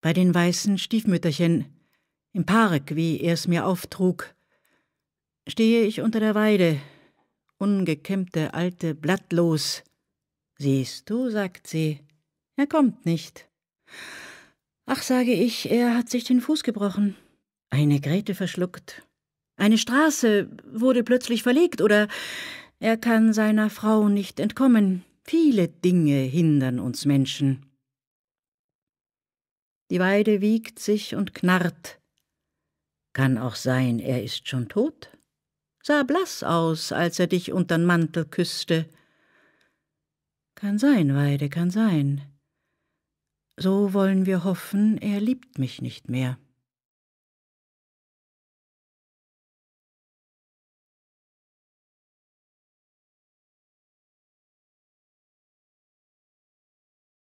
bei den weißen Stiefmütterchen, im Park, wie er es mir auftrug, stehe ich unter der Weide, ungekämmte alte blattlos. Siehst du, sagt sie, er kommt nicht. Ach, sage ich, er hat sich den Fuß gebrochen. Eine Grete verschluckt. Eine Straße wurde plötzlich verlegt oder er kann seiner Frau nicht entkommen. Viele Dinge hindern uns Menschen die Weide wiegt sich und knarrt. Kann auch sein, er ist schon tot? Sah blass aus, als er dich untern Mantel küßte. Kann sein, Weide, kann sein. So wollen wir hoffen, er liebt mich nicht mehr.